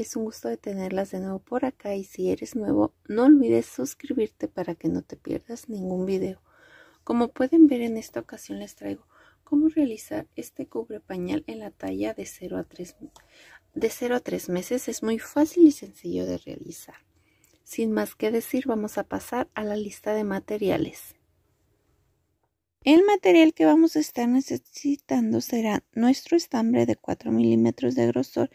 es un gusto de tenerlas de nuevo por acá y si eres nuevo no olvides suscribirte para que no te pierdas ningún video. Como pueden ver en esta ocasión les traigo cómo realizar este cubre pañal en la talla de 0 a 3, de 0 a 3 meses. Es muy fácil y sencillo de realizar. Sin más que decir vamos a pasar a la lista de materiales. El material que vamos a estar necesitando será nuestro estambre de 4 milímetros de grosor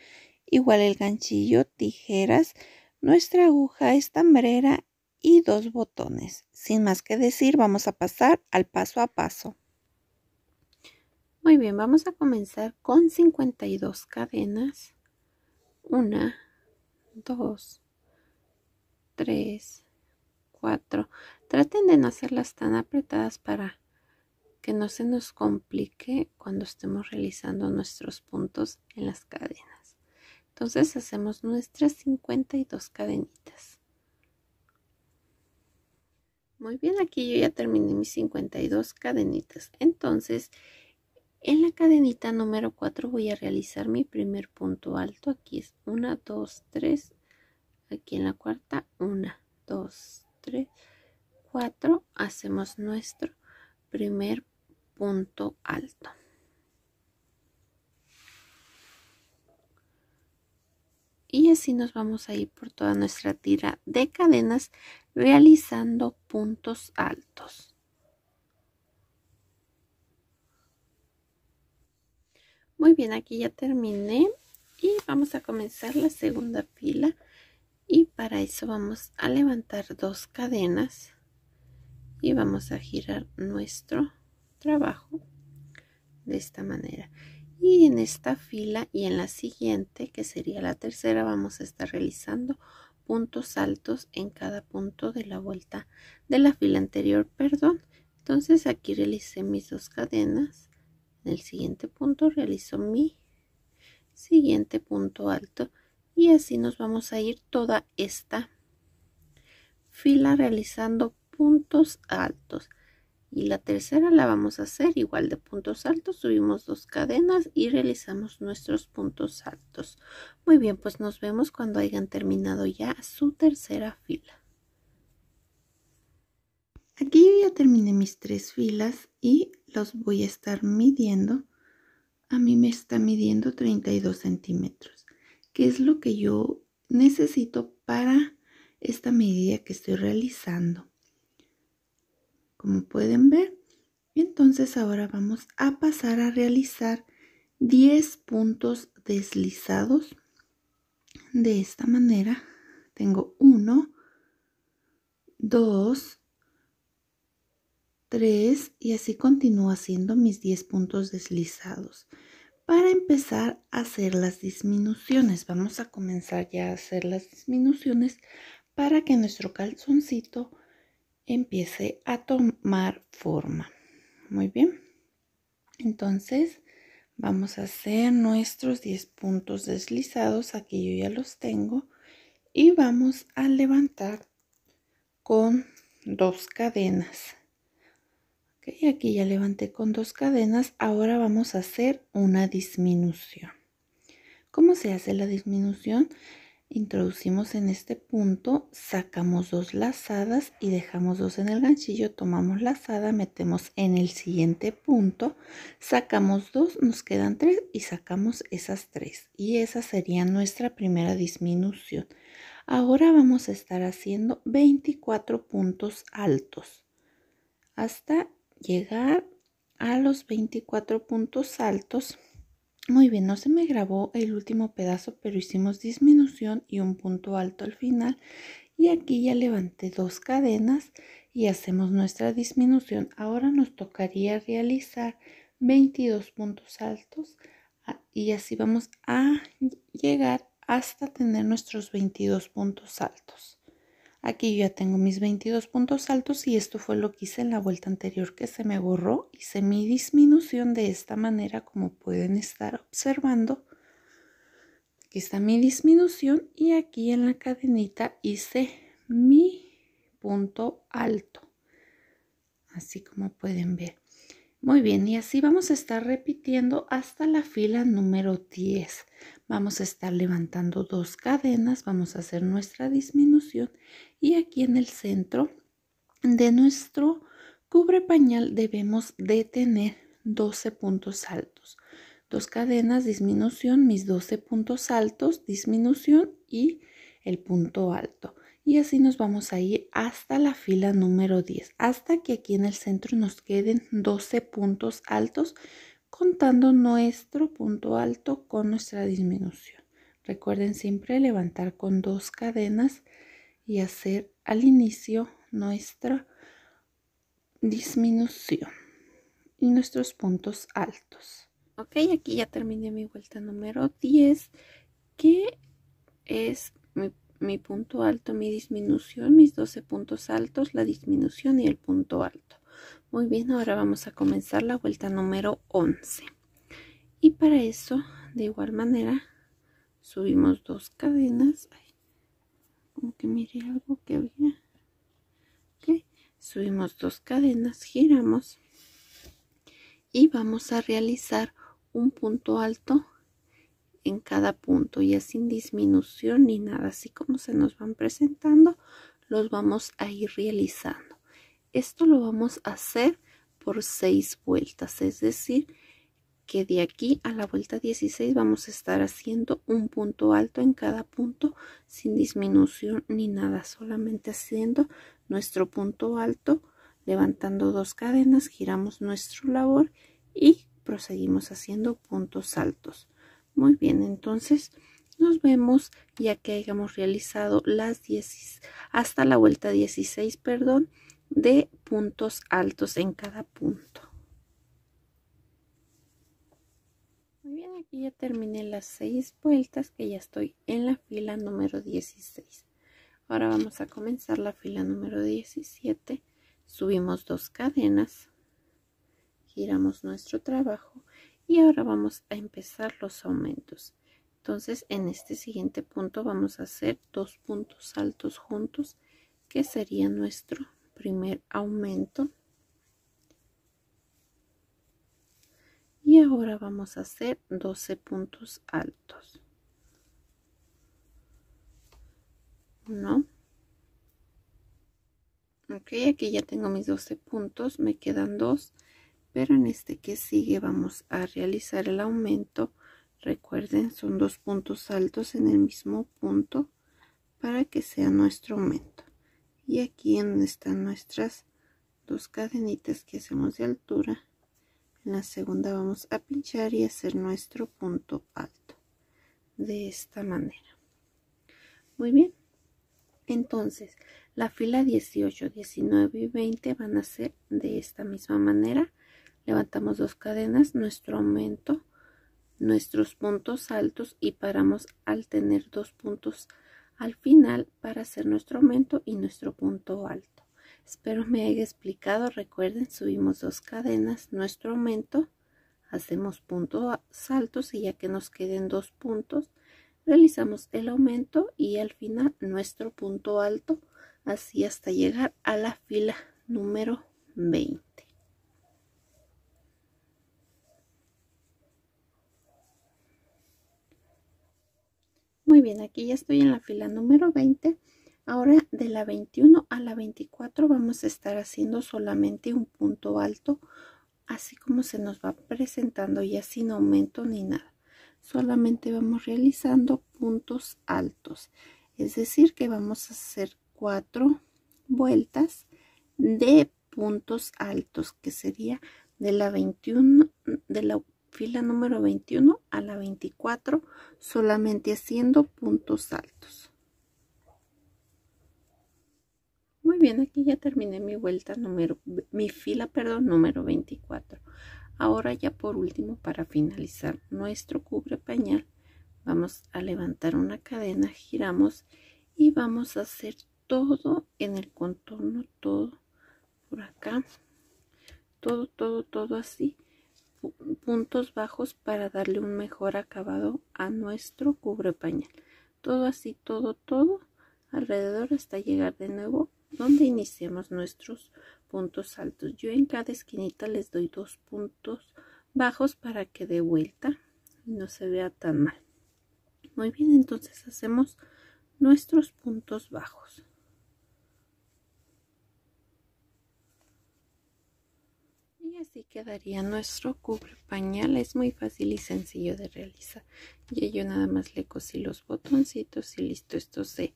igual el ganchillo, tijeras, nuestra aguja estambrera y dos botones. Sin más que decir, vamos a pasar al paso a paso. Muy bien, vamos a comenzar con 52 cadenas. 1, 2, 3, 4. Traten de no hacerlas tan apretadas para que no se nos complique cuando estemos realizando nuestros puntos en las cadenas. Entonces hacemos nuestras 52 cadenitas. Muy bien, aquí yo ya terminé mis 52 cadenitas. Entonces, en la cadenita número 4 voy a realizar mi primer punto alto. Aquí es 1, 2, 3. Aquí en la cuarta, 1, 2, 3, 4. Hacemos nuestro primer punto alto. y así nos vamos a ir por toda nuestra tira de cadenas realizando puntos altos. Muy bien, aquí ya terminé y vamos a comenzar la segunda fila y para eso vamos a levantar dos cadenas y vamos a girar nuestro trabajo de esta manera y en esta fila y en la siguiente que sería la tercera vamos a estar realizando puntos altos en cada punto de la vuelta de la fila anterior perdón entonces aquí realicé mis dos cadenas en el siguiente punto realizo mi siguiente punto alto y así nos vamos a ir toda esta fila realizando puntos altos y la tercera la vamos a hacer igual de puntos altos subimos dos cadenas y realizamos nuestros puntos altos muy bien pues nos vemos cuando hayan terminado ya su tercera fila aquí yo ya terminé mis tres filas y los voy a estar midiendo a mí me está midiendo 32 centímetros que es lo que yo necesito para esta medida que estoy realizando como pueden ver. Entonces ahora vamos a pasar a realizar 10 puntos deslizados. De esta manera tengo 1, 2, 3 y así continúo haciendo mis 10 puntos deslizados. Para empezar a hacer las disminuciones, vamos a comenzar ya a hacer las disminuciones para que nuestro calzoncito empiece a tomar forma. Muy bien. Entonces vamos a hacer nuestros 10 puntos deslizados. Aquí yo ya los tengo. Y vamos a levantar con dos cadenas. Ok, aquí ya levanté con dos cadenas. Ahora vamos a hacer una disminución. ¿Cómo se hace la disminución? Introducimos en este punto, sacamos dos lazadas y dejamos dos en el ganchillo, tomamos lazada, metemos en el siguiente punto, sacamos dos, nos quedan tres y sacamos esas tres. Y esa sería nuestra primera disminución. Ahora vamos a estar haciendo 24 puntos altos hasta llegar a los 24 puntos altos muy bien, no se me grabó el último pedazo, pero hicimos disminución y un punto alto al final. Y aquí ya levanté dos cadenas y hacemos nuestra disminución. Ahora nos tocaría realizar 22 puntos altos ah, y así vamos a llegar hasta tener nuestros 22 puntos altos. Aquí ya tengo mis 22 puntos altos y esto fue lo que hice en la vuelta anterior que se me borró. Hice mi disminución de esta manera como pueden estar observando. Aquí está mi disminución y aquí en la cadenita hice mi punto alto. Así como pueden ver. Muy bien, y así vamos a estar repitiendo hasta la fila número 10. Vamos a estar levantando dos cadenas, vamos a hacer nuestra disminución y aquí en el centro de nuestro cubre pañal debemos de tener 12 puntos altos. Dos cadenas, disminución, mis 12 puntos altos, disminución y el punto alto y así nos vamos a ir hasta la fila número 10, hasta que aquí en el centro nos queden 12 puntos altos contando nuestro punto alto con nuestra disminución. Recuerden siempre levantar con dos cadenas y hacer al inicio nuestra disminución y nuestros puntos altos. Ok, aquí ya terminé mi vuelta número 10, que es mi punto alto, mi disminución, mis 12 puntos altos, la disminución y el punto alto. Muy bien, ahora vamos a comenzar la vuelta número 11. Y para eso, de igual manera, subimos dos cadenas. como que mire algo que había. Subimos dos cadenas, giramos. Y vamos a realizar un punto alto en cada punto, ya sin disminución ni nada, así como se nos van presentando, los vamos a ir realizando. Esto lo vamos a hacer por seis vueltas, es decir, que de aquí a la vuelta 16 vamos a estar haciendo un punto alto en cada punto sin disminución ni nada, solamente haciendo nuestro punto alto, levantando dos cadenas, giramos nuestro labor y proseguimos haciendo puntos altos. Muy bien, entonces nos vemos ya que hayamos realizado las 10 hasta la vuelta 16, perdón, de puntos altos en cada punto. Muy bien, aquí ya terminé las 6 vueltas que ya estoy en la fila número 16. Ahora vamos a comenzar la fila número 17. Subimos dos cadenas, giramos nuestro trabajo y ahora vamos a empezar los aumentos entonces en este siguiente punto vamos a hacer dos puntos altos juntos que sería nuestro primer aumento y ahora vamos a hacer 12 puntos altos 1 ok aquí ya tengo mis 12 puntos me quedan dos pero en este que sigue vamos a realizar el aumento recuerden son dos puntos altos en el mismo punto para que sea nuestro aumento y aquí en donde están nuestras dos cadenitas que hacemos de altura en la segunda vamos a pinchar y hacer nuestro punto alto de esta manera muy bien entonces la fila 18 19 y 20 van a ser de esta misma manera levantamos dos cadenas, nuestro aumento, nuestros puntos altos y paramos al tener dos puntos al final para hacer nuestro aumento y nuestro punto alto. Espero me haya explicado. Recuerden, subimos dos cadenas, nuestro aumento, hacemos puntos altos y ya que nos queden dos puntos, realizamos el aumento y al final nuestro punto alto, así hasta llegar a la fila número 20. bien, aquí ya estoy en la fila número 20. Ahora de la 21 a la 24 vamos a estar haciendo solamente un punto alto, así como se nos va presentando ya sin aumento ni nada. Solamente vamos realizando puntos altos, es decir que vamos a hacer cuatro vueltas de puntos altos, que sería de la 21 de la fila número 21 a la 24 solamente haciendo puntos altos. Muy bien, aquí ya terminé mi vuelta número, mi fila, perdón, número 24. Ahora ya por último para finalizar nuestro cubre pañal vamos a levantar una cadena, giramos y vamos a hacer todo en el contorno, todo por acá, todo, todo, todo así puntos bajos para darle un mejor acabado a nuestro cubre pañal Todo así, todo, todo alrededor hasta llegar de nuevo donde iniciemos nuestros puntos altos. Yo en cada esquinita les doy dos puntos bajos para que de vuelta no se vea tan mal. Muy bien, entonces hacemos nuestros puntos bajos. Y así quedaría nuestro cubre pañal. Es muy fácil y sencillo de realizar. Y yo nada más le cosí los botoncitos y listo. estos se,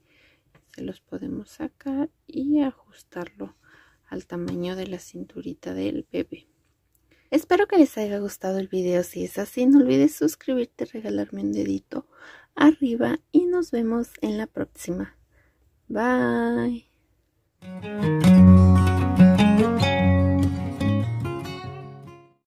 se los podemos sacar y ajustarlo al tamaño de la cinturita del bebé. Espero que les haya gustado el video. Si es así, no olvides suscribirte, regalarme un dedito arriba y nos vemos en la próxima. Bye.